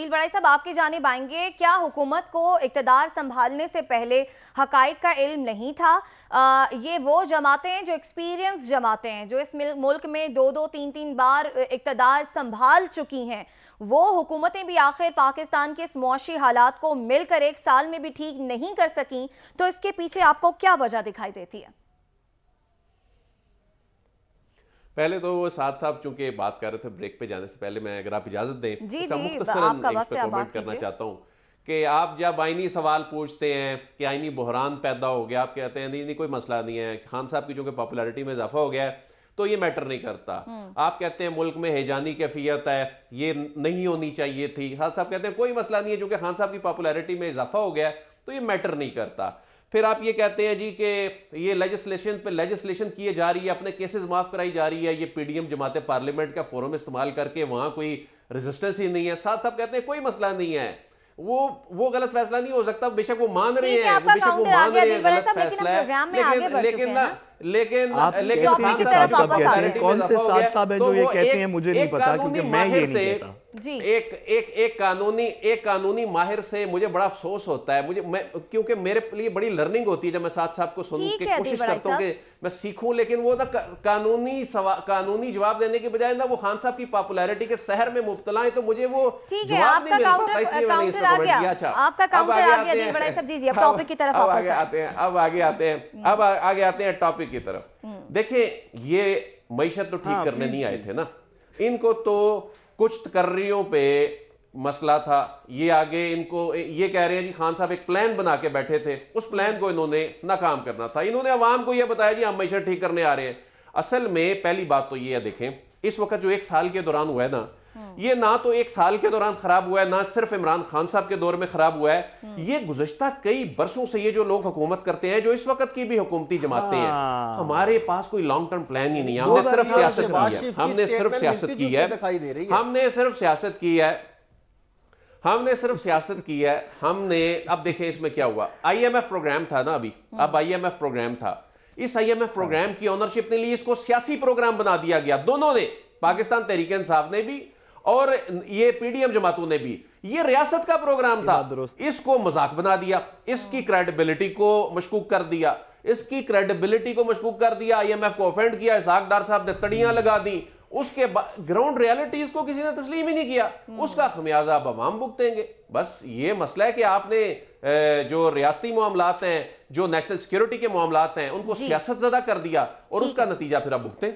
बड़ाई साहब आपकी जानब आएंगे क्या हुकूमत को इकतदार संभालने से पहले हकाइक का इल्म नहीं था आ, ये वो जमातें हैं जो एक्सपीरियंस जमातें हैं जो इस मुल्क में दो दो तीन तीन बार इकतदार संभाल चुकी हैं वो हुकूमतें भी आखिर पाकिस्तान के इस मुआशी हालात को मिलकर एक साल में भी ठीक नहीं कर सकें तो इसके पीछे आपको क्या वजह दिखाई देती है पहले तो वो साथ साहब चूंकि बात कर रहे थे ब्रेक पे जाने से पहले मैं अगर आप इजाजत दें तो उसका कमेंट करना चाहता हूँ कि आप जब आइनी सवाल पूछते हैं कि आइनी बहरान पैदा हो गया आप कहते हैं नहीं नहीं कोई मसला नहीं है खान साहब की चूंकि पॉपुलरिटी में इजाफा हो गया है तो ये मैटर नहीं करता हम्म। आप कहते हैं मुल्क में हैजानी कैफियत है ये नहीं होनी चाहिए थी खान साहब कहते हैं कोई मसला नहीं है चूंकि खान साहब की पॉपुलरिटी में इजाफा हो गया है तो ये मैटर नहीं करता फिर आप ये कहते हैं जी कि ये लेजिस्लेशन पे लेजिस्लेशन किए जा रही है अपने केसेस माफ कराई जा रही है ये पीडीएम जमाते पार्लियामेंट का फोरम इस्तेमाल करके वहां कोई रेजिस्टेंस ही नहीं है साथ साथ कहते हैं कोई मसला नहीं है वो वो गलत फैसला नहीं हो सकता बेशक वो मान रहे हैं बेशक वो मान रहे हैं गलत फैसला है लेकिन लेकिन ना लेकिन आप लेकिन आप साहब साहब कहते हैं कौन से साथ साहब है जो तो ये कहते हैं मुझे नहीं पता क्योंकि मैं ये नहीं जी एक एक एक कानूनी एक कानूनी माहिर से मुझे बड़ा अफसोस होता है मुझे मैं क्योंकि मेरे लिए बड़ी लर्निंग होती है जब मैं साथ साहब को सुन के कोशिश करता हूँ कि मैं सीखूं लेकिन वो ना कानूनी कानूनी जवाब देने के बजाय ना वो खान साहब की पॉपुलैरिटी के शहर में मुबतला है तो मुझे वो जवाब नहीं मिल पाता इसलिए मैंने इस पर दिया अच्छा अब आगे आते हैं अब आगे आते हैं अब आगे आते हैं टॉपिक की तरफ हम्म। देखिए ये मीशत तो ठीक हाँ, करने नहीं आए थे ना इनको तो कुछ तकर्रियों पे मसला था ये आगे इनको ये कह रहे हैं जी खान साहब एक प्लान बना के बैठे थे उस प्लान को इन्होंने नाकाम करना था इन्होंने अवाम को यह बताया जी हम मीशत ठीक करने आ रहे हैं असल में पहली बात तो ये है देखें इस वक्त जो एक साल के दौरान हुआ है ना हम्म। ये ना तो एक साल के दौरान खराब हुआ है ना सिर्फ इमरान खान साहब के दौर में खराब हुआ है हम्म। ये गुजश्ता कई बरसों से ये जो लोग हुकूमत करते हैं जो इस वक्त की भी हुकूमती जमाते हैं हाँ। हमारे पास कोई लॉन्ग टर्म प्लान ही नहीं है हमने सिर्फ सियासत की है हमने सिर्फ सियासत की है हमने सिर्फ सियासत की है हमने सिर्फ सियासत की है हमने अब देखें इसमें क्या हुआ आईएमएफ प्रोग्राम था ना अभी हम्म। अब आईएमएफ प्रोग्राम था इस आईएमएफ प्रोग्राम हाँ। की ओनरशिप ने लिए इसको सियासी प्रोग्राम बना दिया गया दोनों ने पाकिस्तान तहरीक इंसाफ ने भी और ये पीडीएम जमातों ने भी ये रियासत का प्रोग्राम था इसको मजाक बना दिया इसकी क्रेडिबिलिटी हाँ। को मशकूक कर दिया इसकी क्रेडिबिलिटी को मशकूक कर दिया आईएमएफ को ऑफेंड किया इसहाक डार साहब ने तड़ियां हम्म। लगा दी उसके ग्राउंड रियलिटीज को किसी ने तस्लीम ही नहीं किया हम्म। उसका खमियाजा अब हमाम भुगतेंगे बस ये मसला है कि आपने जो रियासती मामला हैं जो नेशनल सिक्योरिटी के मामला हैं उनको सियासत ज्यादा कर दिया और उसका नतीजा फिर आप भुगतें